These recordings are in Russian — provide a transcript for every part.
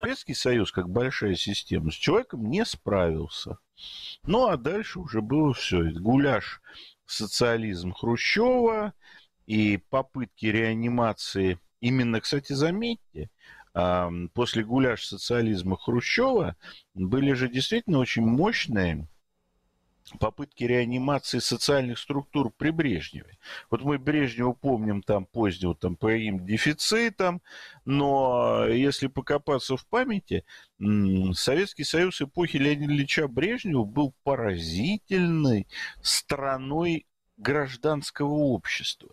Советский Союз, как большая система, с человеком не справился. Ну, а дальше уже было все. Гуляш, социализм Хрущева и попытки реанимации. Именно, кстати, заметьте, а, после гуляш социализма Хрущева были же действительно очень мощные попытки реанимации социальных структур при Брежневе. Вот мы Брежнева помним там позднего там, по им дефицитам, но если покопаться в памяти, Советский Союз эпохи Леонида Ильича Брежнева был поразительной страной гражданского общества.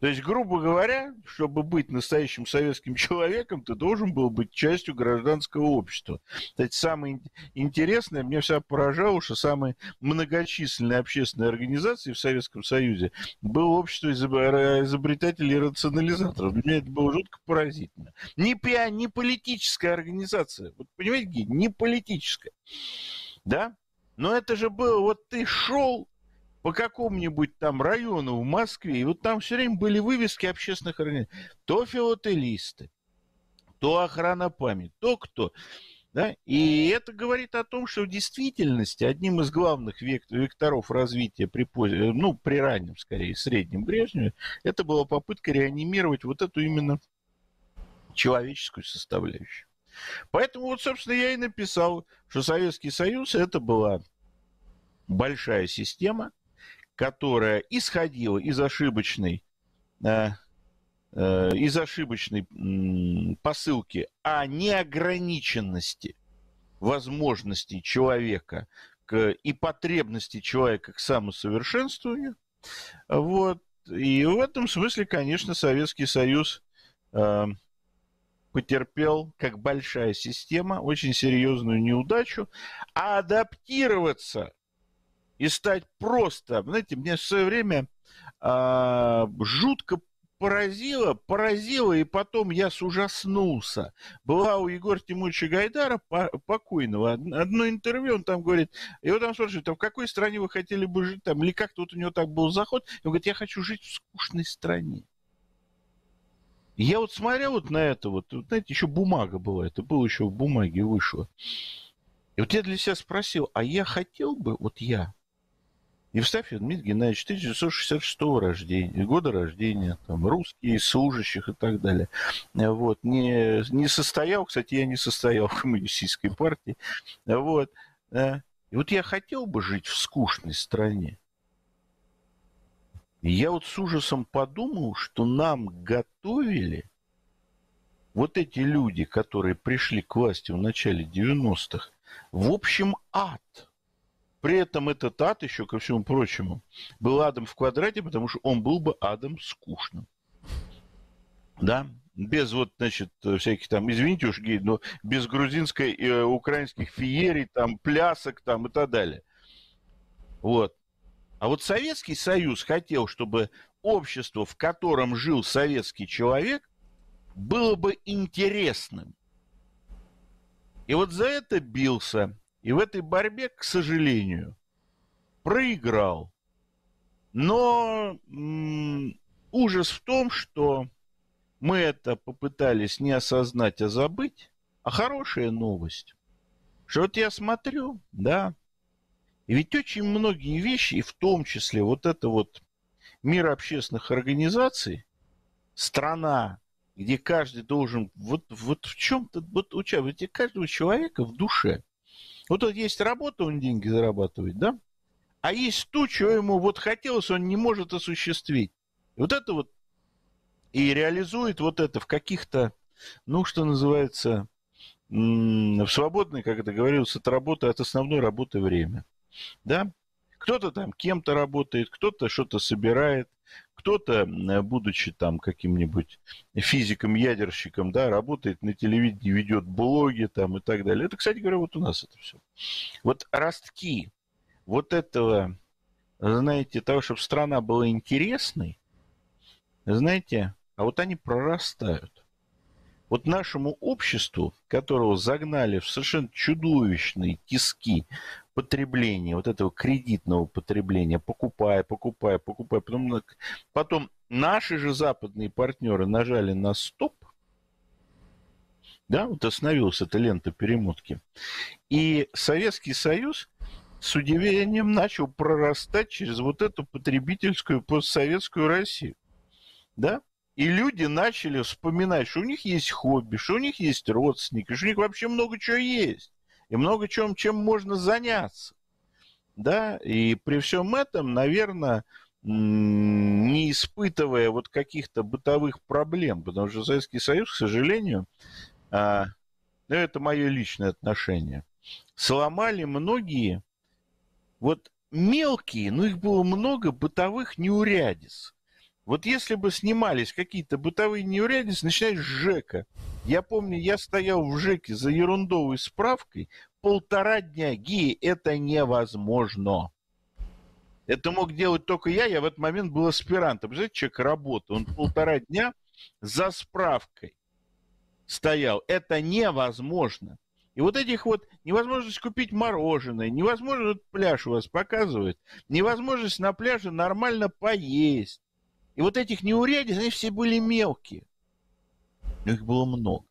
То есть, грубо говоря, чтобы быть настоящим советским человеком, ты должен был быть частью гражданского общества. Кстати, самое интересное, меня всегда поражало, что самые многочисленные общественные организации в Советском Союзе было общество изобретателей и рационализаторов. Для меня это было жутко поразительно. Не, пиа, не политическая организация. Вот понимаете, не политическая. Да? Но это же было, вот ты шел по какому-нибудь там району в Москве, и вот там все время были вывески общественных организаций. То филателисты, то охрана памяти, то кто. Да? И это говорит о том, что в действительности одним из главных векторов развития при, ну, при раннем, скорее, среднем Брежневе, это была попытка реанимировать вот эту именно человеческую составляющую. Поэтому вот, собственно, я и написал, что Советский Союз это была большая система, которая исходила из ошибочной, э, э, из ошибочной э, посылки о неограниченности возможностей человека к, и потребности человека к самосовершенствованию. Вот. И в этом смысле, конечно, Советский Союз э, потерпел, как большая система, очень серьезную неудачу, а адаптироваться и стать просто... Знаете, мне в свое время а, жутко поразило, поразило, и потом я ужаснулся. Была у Егора Тимуровича Гайдара, покойного, одно интервью, он там говорит, его там спрашивают, а в какой стране вы хотели бы жить там, или как-то вот у него так был заход, он говорит, я хочу жить в скучной стране. Я вот смотрел вот на это, вот, знаете, еще бумага была, это было еще в бумаге вышло. И вот я для себя спросил, а я хотел бы, вот я, Евстафий Дмитрий Геннадьевич, 1966 рождения, года рождения, там, русские, служащих и так далее. Вот. Не, не состоял, кстати, я не состоял в коммунистической партии. Вот. Э, и вот я хотел бы жить в скучной стране. И я вот с ужасом подумал, что нам готовили вот эти люди, которые пришли к власти в начале 90-х, в общем, ад – при этом этот ад еще, ко всему прочему, был адом в квадрате, потому что он был бы адом скучным. Да, без вот, значит, всяких там, извините уж, гей, но без грузинской и э, украинских феерий, там, плясок, там и так далее. Вот. А вот Советский Союз хотел, чтобы общество, в котором жил советский человек, было бы интересным. И вот за это бился и в этой борьбе, к сожалению, проиграл. Но ужас в том, что мы это попытались не осознать, а забыть. А хорошая новость, что вот я смотрю, да, и ведь очень многие вещи, и в том числе вот это вот мир общественных организаций, страна, где каждый должен вот, вот в чем-то вот участвовать, где каждого человека в душе вот ну, тут есть работа, он деньги зарабатывает, да? А есть то, чего ему вот хотелось, он не может осуществить. И вот это вот и реализует вот это в каких-то, ну, что называется, в свободное, как это говорилось, от работы, от основной работы время. Да? Кто-то там кем-то работает, кто-то что-то собирает, кто-то, будучи там каким-нибудь физиком-ядерщиком, да, работает на телевидении, ведет блоги там и так далее. Это, кстати говоря, вот у нас это все. Вот ростки вот этого, знаете, того, чтобы страна была интересной, знаете, а вот они прорастают. Вот нашему обществу, которого загнали в совершенно чудовищные тиски потребления, вот этого кредитного потребления, покупая, покупая, покупая. Потом, потом наши же западные партнеры нажали на стоп, да, вот остановилась эта лента перемотки. И Советский Союз с удивлением начал прорастать через вот эту потребительскую постсоветскую Россию. Да? И люди начали вспоминать, что у них есть хобби, что у них есть родственники, что у них вообще много чего есть и много чем, чем можно заняться. Да? И при всем этом, наверное, не испытывая вот каких-то бытовых проблем, потому что Советский Союз, к сожалению, а, ну, это мое личное отношение, сломали многие вот мелкие, но их было много бытовых неурядиц. Вот если бы снимались какие-то бытовые неурядицы, начинать с ЖЭКа. Я помню, я стоял в ЖЭКе за ерундовой справкой полтора дня. Ги, это невозможно. Это мог делать только я, я в этот момент был аспирантом. Знаете, человек работал, он полтора дня за справкой стоял. Это невозможно. И вот этих вот невозможность купить мороженое, невозможность, вот пляж у вас показывает, невозможность на пляже нормально поесть, и вот этих неурядиц, они все были мелкие. Но их было много.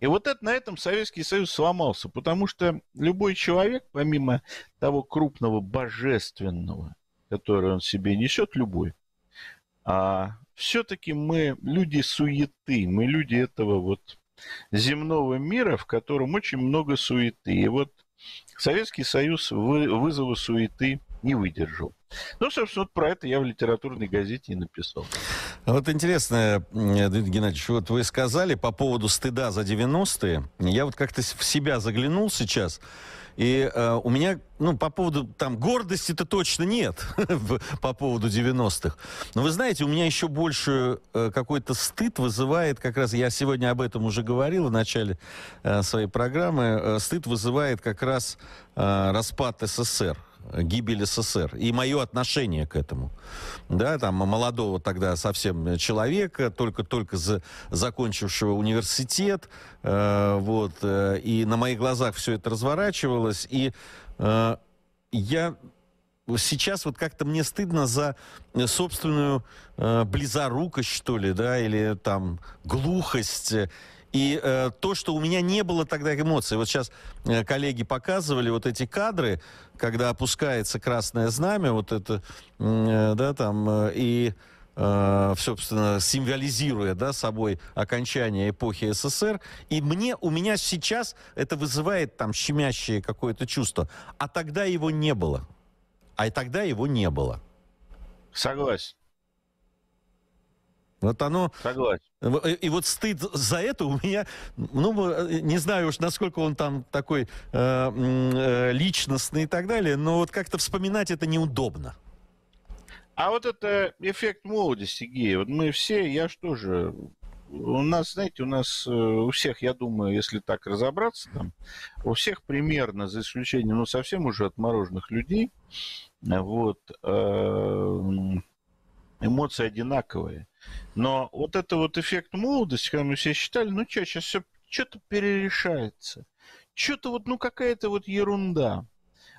И вот это, на этом Советский Союз сломался, потому что любой человек, помимо того крупного божественного, который он себе несет, любой, а все-таки мы люди суеты, мы люди этого вот земного мира, в котором очень много суеты. И вот Советский Союз вызвал суеты не выдержал. Ну, собственно, вот про это я в литературной газете и написал. А вот интересно, Дмитрий Геннадьевич, вот вы сказали по поводу стыда за 90-е. Я вот как-то в себя заглянул сейчас, и э, у меня, ну, по поводу, там, гордости-то точно нет по поводу 90-х. Но вы знаете, у меня еще больше э, какой-то стыд вызывает, как раз я сегодня об этом уже говорил в начале э, своей программы, э, стыд вызывает как раз э, распад СССР гибель СССР и мое отношение к этому. Да, там э, молодого тогда совсем э, человека, только-только за, закончившего университет, э, вот, э, и на моих глазах все это разворачивалось, и э, я сейчас вот как-то мне стыдно за собственную э, близорукость, что ли, да, или там глухость э, и э, то, что у меня не было тогда эмоций. Вот сейчас э, коллеги показывали вот эти кадры, когда опускается красное знамя, вот это, э, да, там, э, и э, собственно, символизируя да, собой окончание эпохи СССР. И мне, у меня сейчас это вызывает там щемящее какое-то чувство. А тогда его не было. А и тогда его не было. Согласен. Вот оно... Согласен. И, э, и вот стыд за это у меня, ну, э, не знаю уж, насколько он там такой э, э, личностный и так далее, но вот как-то вспоминать это неудобно. А вот это эффект молодости, Гея. Вот мы все, я же тоже у нас, знаете, у нас э, у всех, я думаю, если так разобраться, там, у всех примерно, за исключением, ну, совсем уже отмороженных людей, вот, эмоции одинаковые. Но вот это вот эффект молодости, когда мы все считали, ну что, сейчас все что-то перерешается. Что-то вот, ну какая-то вот ерунда.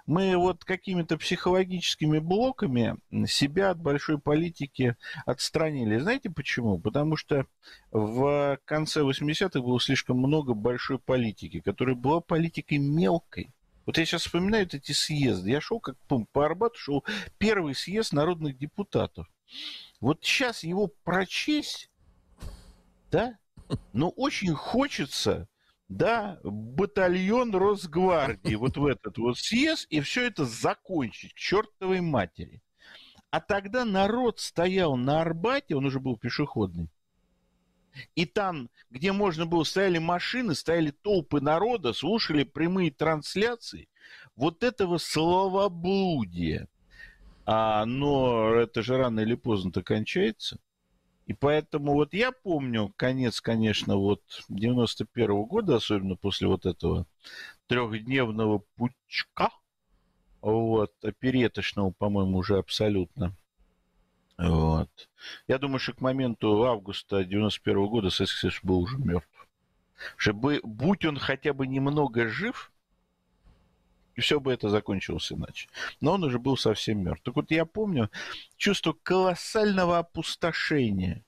Мы вот какими-то психологическими блоками себя от большой политики отстранили. Знаете почему? Потому что в конце 80-х было слишком много большой политики, которая была политикой мелкой. Вот я сейчас вспоминаю вот эти съезды. Я шел как по Арбату, шел первый съезд народных депутатов. Вот сейчас его прочесть, да, но ну, очень хочется, да, батальон Росгвардии, вот в этот вот съезд, и все это закончить к чертовой матери. А тогда народ стоял на Арбате, он уже был пешеходный, и там, где можно было, стояли машины, стояли толпы народа, слушали прямые трансляции вот этого словоблудия. А, но это же рано или поздно-то кончается. И поэтому вот я помню конец, конечно, вот 91 -го года, особенно после вот этого трехдневного пучка, вот, опереточного, по-моему, уже абсолютно. Вот. Я думаю, что к моменту августа 91 -го года Советский Союз был уже мертв. Что бы, будь он хотя бы немного жив, и все бы это закончилось иначе. Но он уже был совсем мертв. Так вот, я помню чувство колоссального опустошения.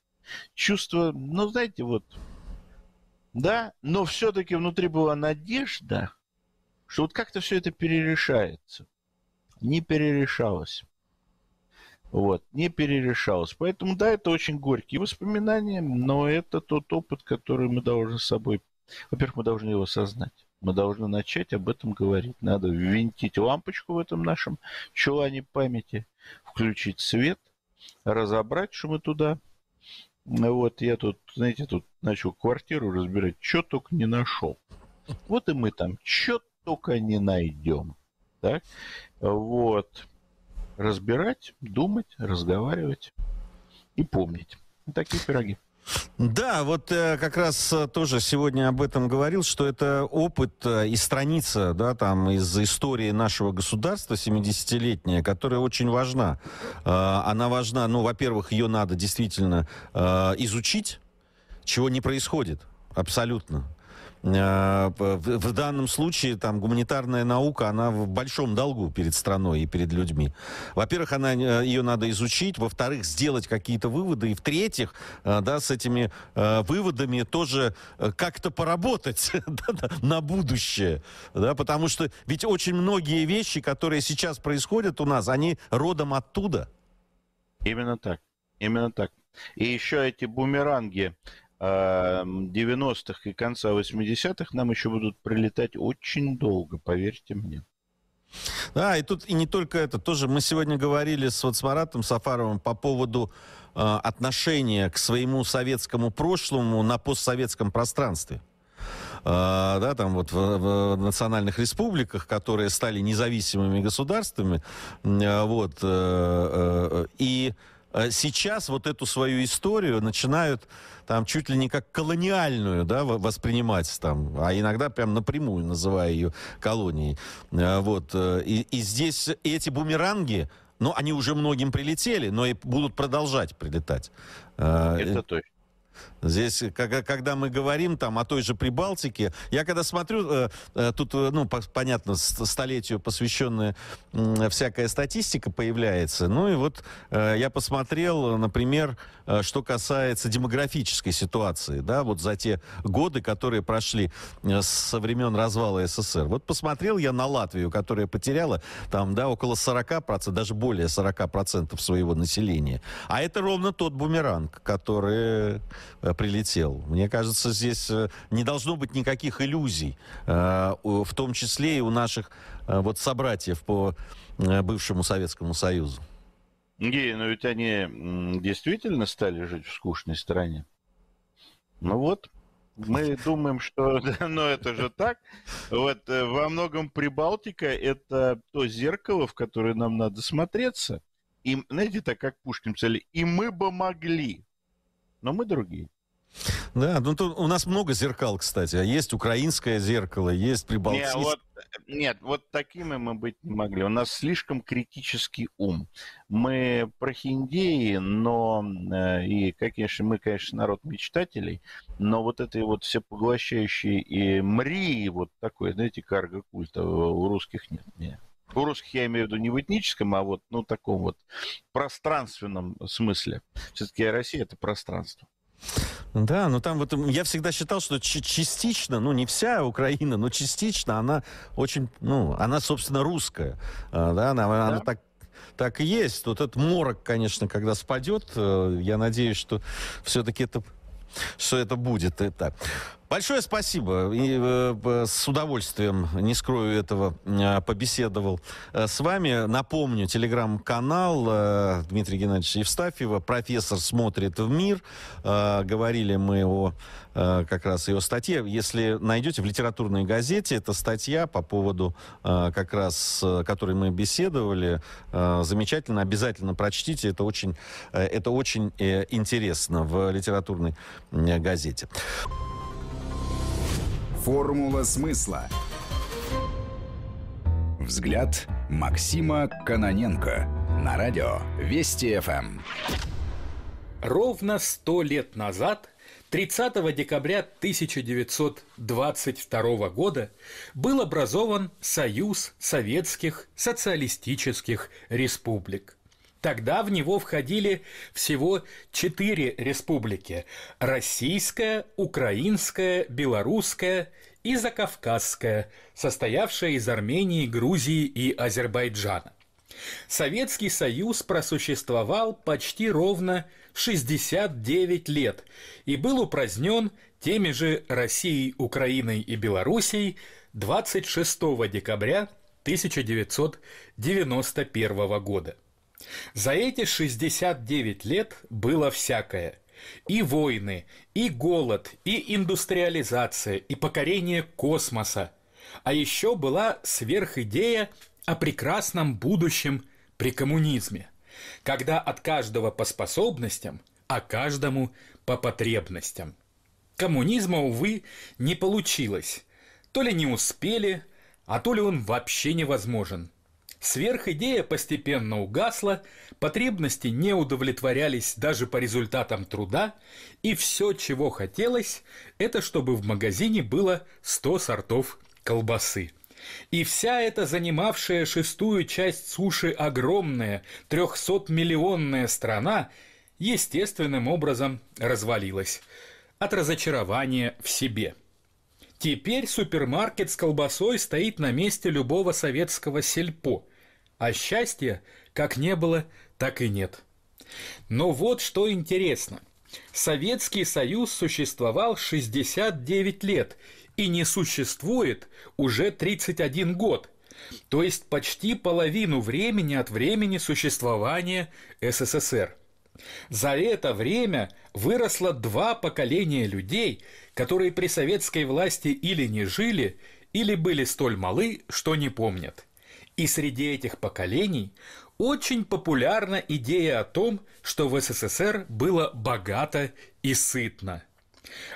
Чувство, ну, знаете, вот, да, но все-таки внутри была надежда, что вот как-то все это перерешается. Не перерешалось. Вот, не перерешалось. Поэтому, да, это очень горькие воспоминания, но это тот опыт, который мы должны с собой... Во-первых, мы должны его осознать. Мы должны начать об этом говорить. Надо ввинтить лампочку в этом нашем чулане памяти, включить свет, разобрать, что мы туда. Ну вот я тут, знаете, тут начал квартиру разбирать, что только не нашел. Вот и мы там, что только не найдем. Так? Вот. Разбирать, думать, разговаривать и помнить. Такие пироги. Да, вот э, как раз э, тоже сегодня об этом говорил, что это опыт э, и страница, да, там, из истории нашего государства 70-летняя, которая очень важна. Э, она важна, ну, во-первых, ее надо действительно э, изучить, чего не происходит абсолютно. Э, в данном случае там гуманитарная наука, она в большом долгу перед страной и перед людьми. Во-первых, она, э, ее надо изучить, во-вторых, сделать какие-то выводы, и в-третьих, э, да, с этими выводами тоже как-то поработать на будущее, да, потому что ведь очень многие вещи, которые сейчас происходят у нас, они родом оттуда. Именно так, именно так. И еще эти бумеранги 90-х эм, и конца 80-х нам еще будут прилетать очень долго, поверьте мне. Да, и тут и не только это. Тоже мы сегодня говорили с, вот, с Маратом Сафаровым по поводу э, отношения к своему советскому прошлому на постсоветском пространстве. Э, да, там вот в, в национальных республиках, которые стали независимыми государствами, э, вот, э, э, э и Э, сейчас вот эту свою историю начинают там чуть ли не как колониальную, да, воспринимать там, а иногда прям напрямую называя ее колонией. Э, вот. Э, и, и здесь эти бумеранги, ну, они уже многим прилетели, но и будут продолжать прилетать. Это точно. Здесь, э, когда мы говорим там о той же Прибалтике, я когда смотрю, э, э, тут, ну, понятно, столетию посвященная всякая статистика появляется. Ну и вот я посмотрел, например, что касается демографической ситуации, да, вот за те годы, которые прошли со времен развала СССР. Вот посмотрел я на Латвию, которая потеряла там, да, около 40%, даже более 40% своего населения. А это ровно тот бумеранг, который Э, прилетел. Мне кажется, здесь э, не должно быть никаких иллюзий, э, в том числе и у наших вот собратьев по бывшему Советскому Союзу. Не, но ведь они действительно стали жить в скучной стране. Ну вот, мы думаем, что но это же так. Вот во многом Прибалтика это то зеркало, в которое нам надо смотреться. И, знаете, так как Пушкин цели и мы бы могли, но мы другие. Да, ну тут у нас много зеркал, кстати. а Есть украинское зеркало, есть прибалтийское. Нет, вот, нет, вот такими мы быть не могли. У нас слишком критический ум. Мы прохиндеи, но э, и, конечно, мы, конечно, народ мечтателей, но вот этой вот все всепоглощающей и мрии, вот такой, знаете, карго-культа у русских нет. нет. У русских я имею в виду не в этническом, а вот ну, таком вот пространственном смысле. Все-таки Россия – это пространство. Да, но ну там вот я всегда считал, что частично, ну не вся Украина, но частично она очень, ну, она, собственно, русская. А, да, она, да. она так так и есть. Вот этот морок, конечно, когда спадет, э, я надеюсь, что все-таки это что это будет. Это. Большое спасибо. И, э, с удовольствием, не скрою этого, э, побеседовал э, с вами. Напомню, телеграм-канал э, Дмитрия Геннадьевича Евстафьева «Профессор смотрит в мир». Э, говорили мы о э, как раз его статье. Если найдете в литературной газете, это статья по поводу э, как раз, э, которой мы беседовали. Э, замечательно, обязательно прочтите. Это очень, э, это очень э, интересно в литературной э, газете. Формула смысла. Взгляд Максима Каноненко на радио Вести ФМ. Ровно сто лет назад, 30 декабря 1922 года, был образован Союз Советских Социалистических Республик. Тогда в него входили всего четыре республики – Российская, Украинская, Белорусская и Закавказская, состоявшая из Армении, Грузии и Азербайджана. Советский Союз просуществовал почти ровно 69 лет и был упразднен теми же Россией, Украиной и Белоруссией 26 декабря 1991 года. За эти 69 лет было всякое. И войны, и голод, и индустриализация, и покорение космоса. А еще была сверхидея о прекрасном будущем при коммунизме, когда от каждого по способностям, а каждому по потребностям. Коммунизма, увы, не получилось. То ли не успели, а то ли он вообще невозможен – Сверхидея постепенно угасла, потребности не удовлетворялись даже по результатам труда, и все, чего хотелось, это чтобы в магазине было 100 сортов колбасы. И вся эта занимавшая шестую часть суши огромная, 300-миллионная страна, естественным образом развалилась от разочарования в себе. Теперь супермаркет с колбасой стоит на месте любого советского сельпо а счастья как не было, так и нет. Но вот что интересно. Советский Союз существовал 69 лет и не существует уже 31 год, то есть почти половину времени от времени существования СССР. За это время выросло два поколения людей, которые при советской власти или не жили, или были столь малы, что не помнят. И среди этих поколений очень популярна идея о том, что в СССР было богато и сытно.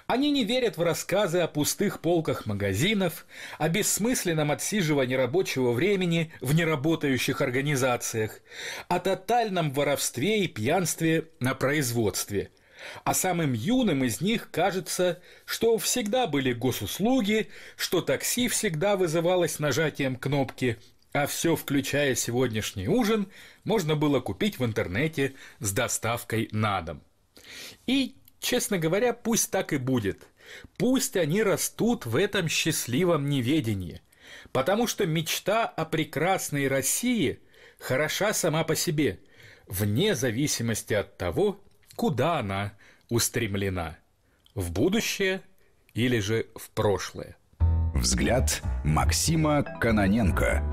Они не верят в рассказы о пустых полках магазинов, о бессмысленном отсиживании рабочего времени в неработающих организациях, о тотальном воровстве и пьянстве на производстве – а самым юным из них кажется, что всегда были госуслуги, что такси всегда вызывалось нажатием кнопки а все, включая сегодняшний ужин, можно было купить в интернете с доставкой на дом. И, честно говоря, пусть так и будет. Пусть они растут в этом счастливом неведении. Потому что мечта о прекрасной России хороша сама по себе, вне зависимости от того, куда она устремлена. В будущее или же в прошлое. Взгляд Максима Каноненко –